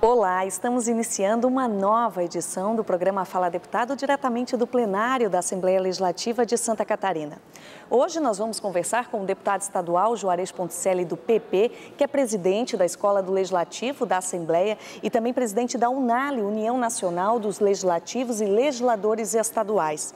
Olá, estamos iniciando uma nova edição do programa Fala Deputado diretamente do plenário da Assembleia Legislativa de Santa Catarina. Hoje nós vamos conversar com o deputado estadual Juarez Ponticelli do PP, que é presidente da Escola do Legislativo da Assembleia e também presidente da UNALE, União Nacional dos Legislativos e Legisladores Estaduais.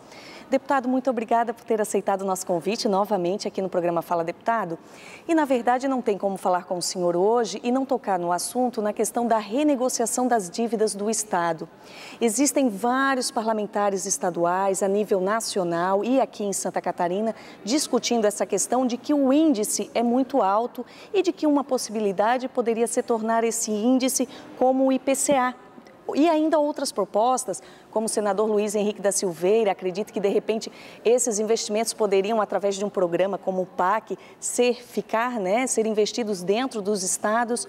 Deputado, muito obrigada por ter aceitado o nosso convite novamente aqui no programa Fala Deputado. E, na verdade, não tem como falar com o senhor hoje e não tocar no assunto na questão da renegociação das dívidas do Estado. Existem vários parlamentares estaduais a nível nacional e aqui em Santa Catarina discutindo essa questão de que o índice é muito alto e de que uma possibilidade poderia se tornar esse índice como o IPCA, e ainda outras propostas, como o senador Luiz Henrique da Silveira, acredita que de repente esses investimentos poderiam, através de um programa como o PAC, ser, ficar, né, ser investidos dentro dos estados.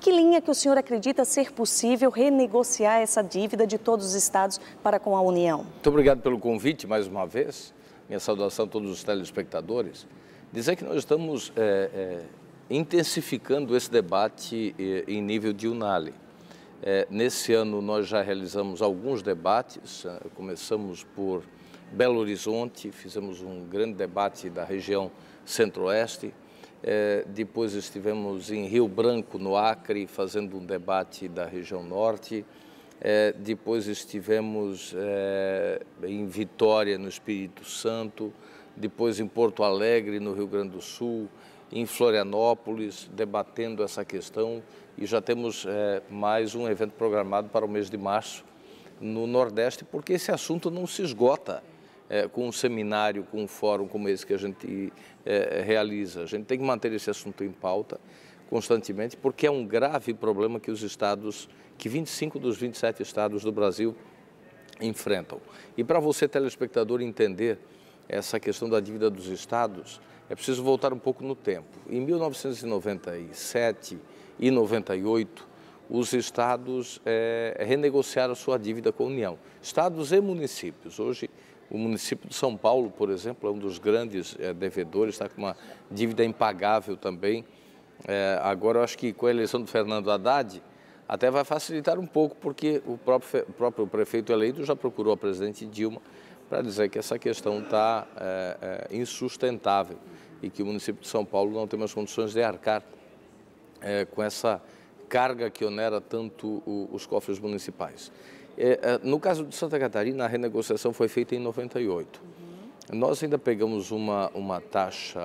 Que linha que o senhor acredita ser possível renegociar essa dívida de todos os estados para com a União? Muito obrigado pelo convite mais uma vez. Minha saudação a todos os telespectadores. Dizer que nós estamos é, é, intensificando esse debate é, em nível de Unale. É, nesse ano nós já realizamos alguns debates, é, começamos por Belo Horizonte, fizemos um grande debate da região centro-oeste, é, depois estivemos em Rio Branco, no Acre, fazendo um debate da região norte, é, depois estivemos é, em Vitória, no Espírito Santo, depois em Porto Alegre, no Rio Grande do Sul, em Florianópolis, debatendo essa questão e já temos é, mais um evento programado para o mês de março no Nordeste, porque esse assunto não se esgota é, com um seminário, com um fórum como esse que a gente é, realiza. A gente tem que manter esse assunto em pauta constantemente, porque é um grave problema que os estados, que 25 dos 27 estados do Brasil enfrentam. E para você, telespectador, entender essa questão da dívida dos estados, é preciso voltar um pouco no tempo. Em 1997 e 98, os estados é, renegociaram sua dívida com a União, estados e municípios. Hoje, o município de São Paulo, por exemplo, é um dos grandes é, devedores, está com uma dívida impagável também. É, agora, eu acho que com a eleição do Fernando Haddad, até vai facilitar um pouco, porque o próprio, o próprio prefeito eleito já procurou a presidente Dilma para dizer que essa questão está é, é, insustentável e que o município de São Paulo não tem mais condições de arcar é, com essa carga que onera tanto o, os cofres municipais. É, é, no caso de Santa Catarina, a renegociação foi feita em 98. Uhum. Nós ainda pegamos uma, uma taxa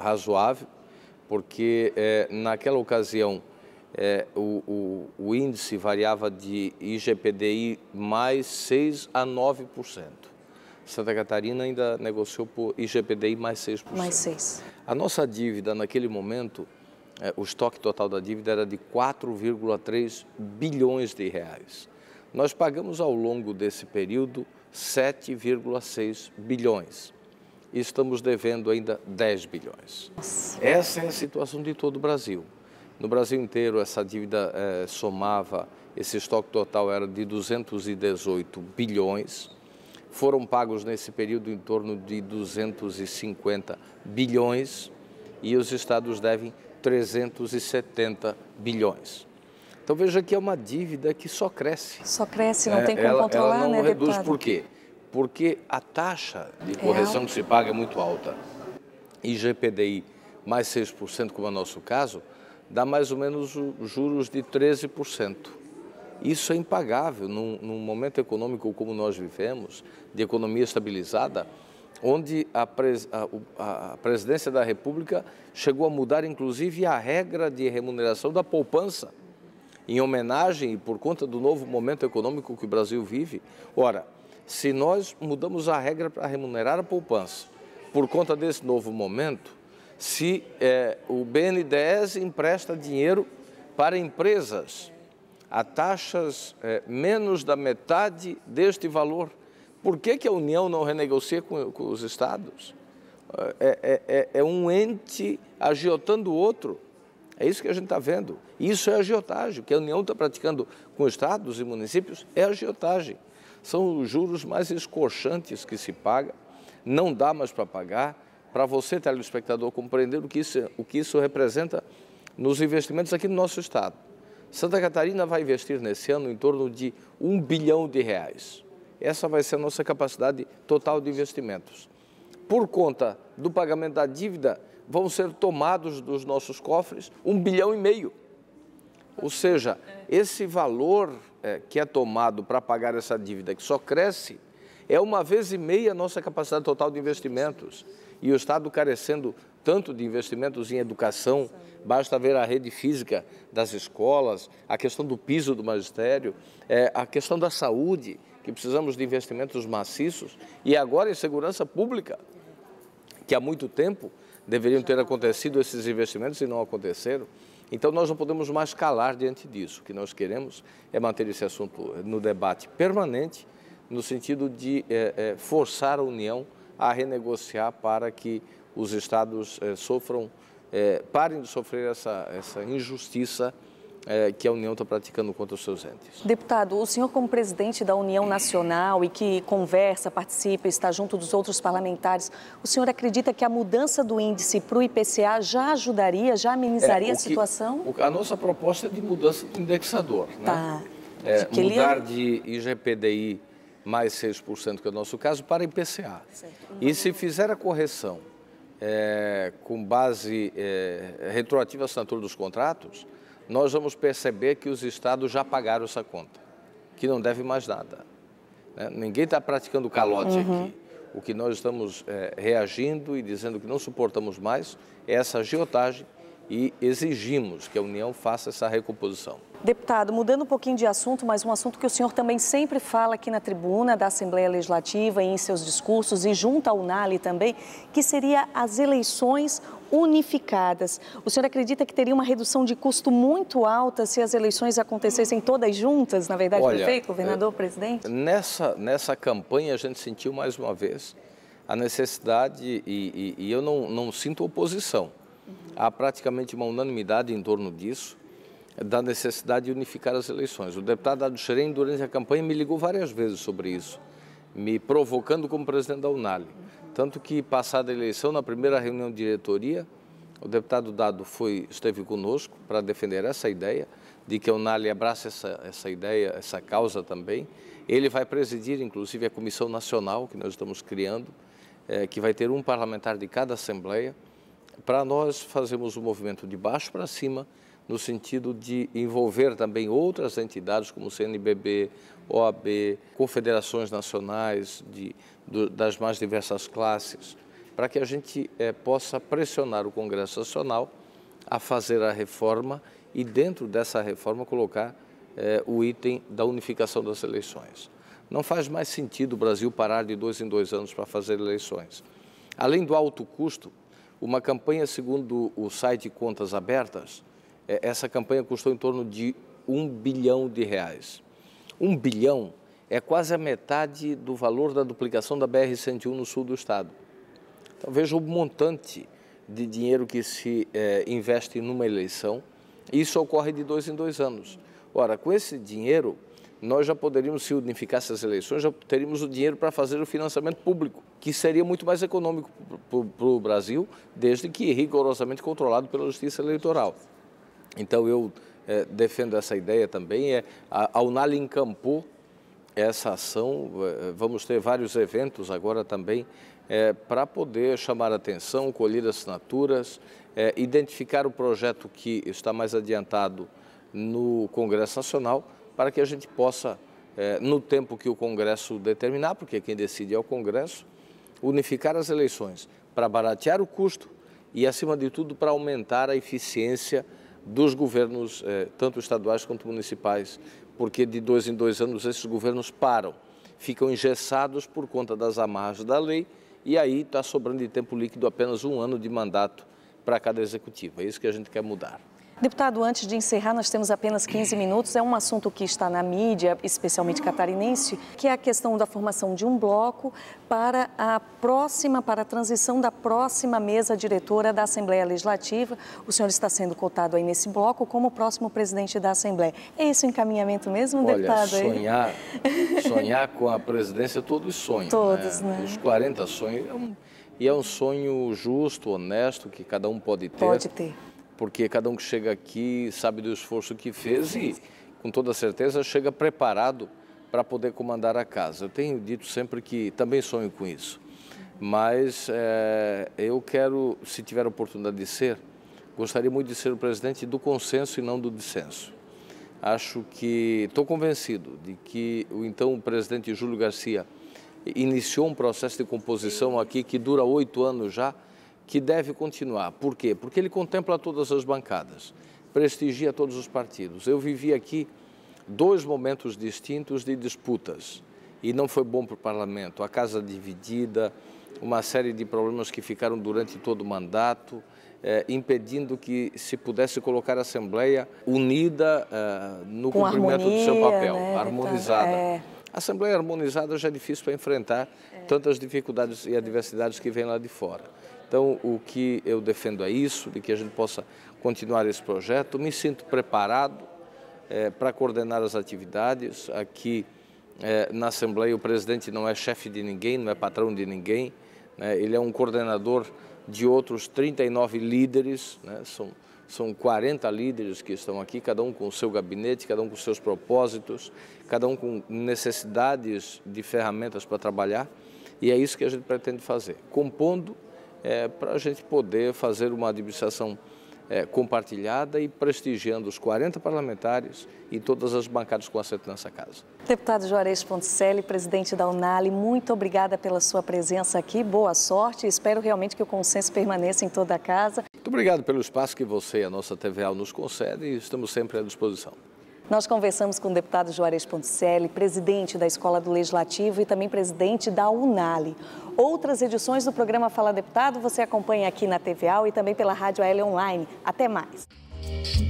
razoável, porque é, naquela ocasião é, o, o, o, índice variava de IGPDI mais 6% a 9%. Santa Catarina ainda negociou por IGPDI mais 6%. Mais 6%. A nossa dívida naquele momento, é, o estoque total da dívida era de 4,3 bilhões de reais. Nós pagamos ao longo desse período 7,6 bilhões e estamos devendo ainda 10 bilhões. Essa é a situação de todo o Brasil. No Brasil inteiro, essa dívida eh, somava, esse estoque total era de 218 bilhões. Foram pagos nesse período em torno de 250 bilhões e os estados devem 370 bilhões. Então veja que é uma dívida que só cresce. Só cresce, não é, tem como ela, controlar, ela não né, reduz deputado? por quê? Porque a taxa de é correção é que se paga é muito alta. IGPDI mais 6%, como é o nosso caso, dá mais ou menos juros de 13%. Isso é impagável num, num, momento econômico como nós vivemos, de economia estabilizada, onde a, pres, a, a presidência da República chegou a mudar, inclusive, a regra de remuneração da poupança, em homenagem e por conta do novo momento econômico que o Brasil vive. Ora, se nós mudamos a regra para remunerar a poupança por conta desse novo momento, se é, o BNDES empresta dinheiro para empresas a taxas é, menos da metade deste valor. Por que, que a União não renegocia com, com os estados? É, é, é, é um ente agiotando o outro. É isso que a gente está vendo. Isso é agiotagem. O que a União está praticando com estados e municípios é agiotagem. São os juros mais escorchantes que se paga, não dá mais para pagar para você, telespectador, compreender o que, isso, o que isso representa nos investimentos aqui no nosso estado. Santa Catarina vai investir nesse ano em torno de um bilhão de reais. Essa vai ser a nossa capacidade total de investimentos. Por conta do pagamento da dívida, vão ser tomados dos nossos cofres um bilhão e meio. Ou seja, esse valor é, que é tomado para pagar essa dívida, que só cresce, é uma vez e meia a nossa capacidade total de investimentos e o Estado carecendo tanto de investimentos em educação, basta ver a rede física das escolas, a questão do piso do magistério, é, a questão da saúde, que precisamos de investimentos maciços, e agora em segurança pública, que há muito tempo deveriam ter acontecido esses investimentos e não aconteceram. Então nós não podemos mais calar diante disso. O que nós queremos é manter esse assunto no debate permanente, no sentido de é, é, forçar a união a renegociar para que os estados eh, sofram, eh, parem de sofrer essa, essa injustiça eh, que a União está praticando contra os seus entes. Deputado, o senhor como presidente da União Nacional e que conversa, participa, está junto dos outros parlamentares, o senhor acredita que a mudança do índice para o IPCA já ajudaria, já amenizaria é, a que, situação? O, a nossa proposta é de mudança do indexador, né? tá. né? É, mudar ele... É? de IGPDI mais 6%, que é o nosso caso, para IPCA. Certo. E se fizer a correção é, com base é, retroativa à assinatura dos contratos, nós vamos perceber que os estados já pagaram essa conta, que não deve mais nada. Né? Ninguém está praticando calote uhum. aqui. O que nós estamos é, reagindo e dizendo que não suportamos mais é essa agiotagem e exigimos que a União faça essa recomposição. Deputado, mudando um pouquinho de assunto, mas um assunto que o senhor também sempre fala aqui na tribuna da Assembleia Legislativa e em seus discursos e junto ao NALI também, que seria as eleições unificadas. O senhor acredita que teria uma redução de custo muito alta se as eleições acontecessem todas juntas, na verdade, Olha, prefeito, é, governador, é, presidente? Nessa, nessa campanha a gente sentiu mais uma vez a necessidade, e, e, e eu não, não sinto oposição, Há praticamente uma unanimidade em torno disso, da necessidade de unificar as eleições. O deputado Dado Xerém, durante a campanha, me ligou várias vezes sobre isso, me provocando como presidente da Unali. Tanto que, passada a eleição, na primeira reunião de diretoria, o deputado Dado foi, esteve conosco para defender essa ideia, de que a Unali abraça essa, essa ideia, essa causa também. Ele vai presidir, inclusive, a comissão nacional que nós estamos criando, é, que vai ter um parlamentar de cada assembleia. Para nós, fazemos o um movimento de baixo para cima, no sentido de envolver também outras entidades como o CNBB, OAB, confederações nacionais de, das mais diversas classes, para que a gente é, possa pressionar o Congresso Nacional a fazer a reforma e, dentro dessa reforma, colocar é, o item da unificação das eleições. Não faz mais sentido o Brasil parar de dois em dois anos para fazer eleições. Além do alto custo, uma campanha, segundo o site Contas Abertas, é, essa campanha custou em torno de um bilhão de reais. Um bilhão é quase a metade do valor da duplicação da BR-101 no sul do estado. Então veja o montante de dinheiro que se é, investe numa eleição. Isso ocorre de dois em dois anos. Ora, com esse dinheiro, nós já poderíamos, se unificar essas eleições, já teríamos o dinheiro para fazer o financiamento público, que seria muito mais econômico para o Brasil, desde que rigorosamente controlado pela justiça eleitoral. Então eu é, defendo essa ideia também. É, a, a Unal encampou essa ação, é, vamos ter vários eventos agora também, é, para poder chamar atenção, colher assinaturas, identificar o projeto que está mais adiantado no Congresso Nacional para que a gente possa, eh, no tempo que o Congresso determinar, porque quem decide é o Congresso, unificar as eleições para baratear o custo e, acima de tudo, para aumentar a eficiência dos governos, eh, tanto estaduais quanto municipais, porque de dois em dois anos esses governos param, ficam engessados por conta das amarras da lei e aí está sobrando de tempo líquido apenas um ano de mandato para cada executivo. É isso que a gente quer mudar. Deputado, antes de encerrar, nós temos apenas 15 minutos. É um assunto que está na mídia, especialmente catarinense, que é a questão da formação de um bloco para a próxima, para a transição da próxima mesa diretora da Assembleia Legislativa. O senhor está sendo cotado aí nesse bloco como o próximo presidente da Assembleia. É esse o encaminhamento mesmo, Olha, deputado? É? Sonhar, sonhar com a presidência, é todos sonham. Todos, né? né? Os 40 sonhos. É e é um sonho justo, honesto, que cada um pode ter. Pode ter porque cada um que chega aqui sabe do esforço que fez e, com toda certeza, chega preparado para poder comandar a casa. Eu tenho dito sempre que também sonho com isso, mas é, eu quero, se tiver a oportunidade de ser, gostaria muito de ser o presidente do consenso e não do dissenso. Acho que, estou convencido de que o então presidente Júlio Garcia iniciou um processo de composição aqui que dura oito anos já, que deve continuar. Por quê? Porque ele contempla todas as bancadas, prestigia todos os partidos. Eu vivi aqui dois momentos distintos de disputas e não foi bom para o parlamento. A casa dividida, uma série de problemas que ficaram durante todo o mandato, eh, impedindo que se pudesse colocar a Assembleia unida eh, no Com cumprimento harmonia, do seu papel, né? Tá, harmonizada. É. A Assembleia harmonizada já é difícil para enfrentar é. tantas dificuldades e adversidades que vêm lá de fora. Então, o que eu defendo é isso, de que a gente possa continuar esse projeto. Me sinto preparado é, para coordenar as atividades. Aqui é, na Assembleia, o presidente não é chefe de ninguém, não é patrão de ninguém. Né? Ele é um coordenador de outros 39 líderes, né? são são 40 líderes que estão aqui, cada um com o seu gabinete, cada um com seus propósitos, cada um com necessidades de ferramentas para trabalhar. E é isso que a gente pretende fazer, compondo é, para a gente poder fazer uma administração é, compartilhada e prestigiando os 40 parlamentares e todas as bancadas com assento nessa casa. Deputado Juarez Ponticelli, presidente da Unali, muito obrigada pela sua presença aqui, boa sorte espero realmente que o consenso permaneça em toda a casa. Muito obrigado pelo espaço que você e a nossa TVA nos concede e estamos sempre à disposição. Nós conversamos com o deputado Juarez Ponticelli, presidente da Escola do Legislativo e também presidente da UNALI. Outras edições do programa Fala Deputado você acompanha aqui na TVA e também pela Rádio AL Online. Até mais.